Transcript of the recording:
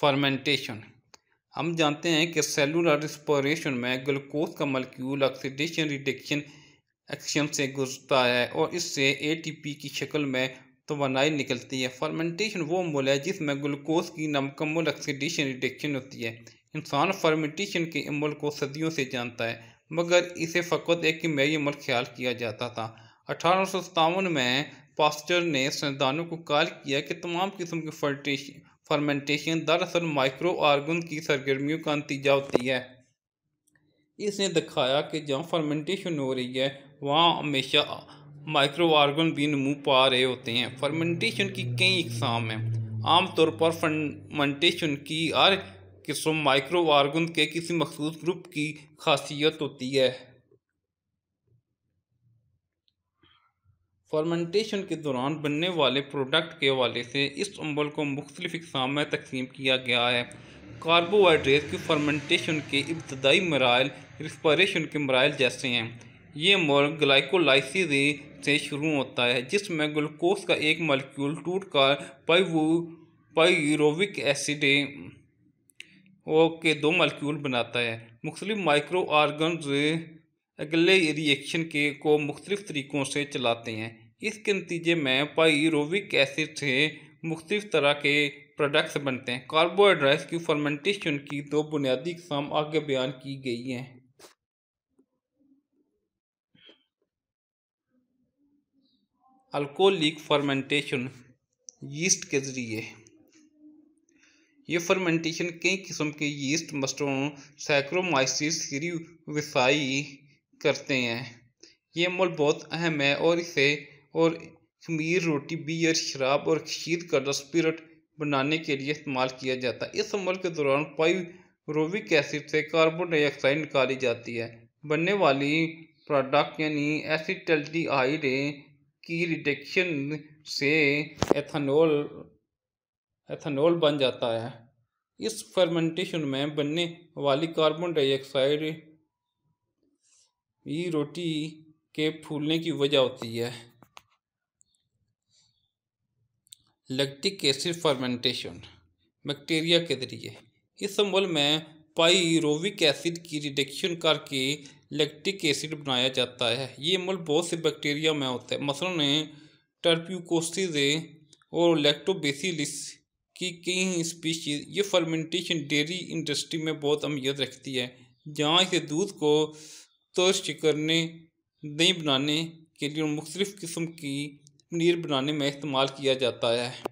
fermentation हम जानते हैं कि सेलुलर रिस्पोरेशन में ग्लूकोज का मलक्यूल ऑक्सीडेशन रिडक्शन एक्शन से गुजरता है और इससे एटीपी की शक्ल में तोनाई निकलती है फर्मेंटेशन वो अमूल है जिसमें ग्लूकोज की नामकम्मल ऑक्सीडेशन रिडक्शन होती है इंसान फर्मेंटेशन के अमल को सदियों से जानता है मगर इसे फ़कत एक मई अमल ख्याल किया जाता था अठारह में पास्टर ने संदानों को कॉल किया कि तमाम किस्म के फर्टेशन फर्मेंटेशन दरअसल माइक्रो आर्गन की सरगर्मियों का नतीजा होती है इसने दिखाया कि जहाँ फर्मेंटेशन हो रही है वहाँ हमेशा माइक्रो आर्गन भी नमू पा रहे होते हैं फर्मेंटेशन की कई इकसाम हैं आमतौर पर फर्मेंटेशन की हर किस्म माइक्रो आर्गन के किसी मखसूस ग्रुप की खासियत होती है फर्मेंटेशन के दौरान बनने वाले प्रोडक्ट के हवाले से इस अम्बल को मुख्तलिफ इकसाम में तकसीम किया गया है कार्बोहाइड्रेट की फर्मेंटेशन के इब्तदाई मराइल रिस्परेशन के मराइल जैसे हैं ये मोल ग्लाइकोलाइसिस से शुरू होता है जिसमें ग्लूकोज का एक मालिक्यूल टूट कर पाइवू पाइरोविक एसिड के दो मालिक्यूल बनाता है मुख्तलिफ माइक्रो आर्गन अगले रिएक्शन के को मुख्तलिफ़ तरीक़ों से चलाते हैं इसके नतीजे में रोविक एसिड से मुख्तफ तरह के प्रोडक्ट्स बनते हैं कार्बोहाइड्रेट्स की फर्मेंटेशन की दो बुनियादी इकसाम आगे बयान की गई हैं अल्कोहलिक फर्मेंटेशन यीस्ट के ज़रिए ये फर्मेंटेशन कई किस्म के यीस्ट मस्टरों सैक्रोमाइसिस विसाई करते हैं ये अमल बहुत अहम है और इसे और खमीर रोटी बियर शराब और खीर का स्पिरट बनाने के लिए इस्तेमाल किया जाता है इस अमल के दौरान पाइरोविक एसिड से कार्बन डाइऑक्साइड निकाली जाती है बनने वाली प्रोडक्ट यानी आइड की रिडक्शन से एथानोल एथानोल बन जाता है इस फर्मेंटेशन में बनने वाली कार्बन डाइऑक्साइड ये रोटी के फूलने की वजह होती है लैक्टिक एसिड फर्मेंटेशन बैक्टीरिया के जरिए इस अमल में पाइरोविक एसिड की रिडक्शन करके लैक्टिक एसिड बनाया जाता है ये अमल बहुत से बैक्टीरिया में होता है मसलन टर्प्यूकोसिस और लैक्टोबेसिलिस की कई स्पीशीज ये फर्मेंटेशन डेयरी इंडस्ट्री में बहुत अहमियत रखती है जहाँ इसे दूध को तो चिकरने दही बनाने के लिए मुख्तलिफ़ किस्म की पनीर बनाने में इस्तेमाल किया जाता है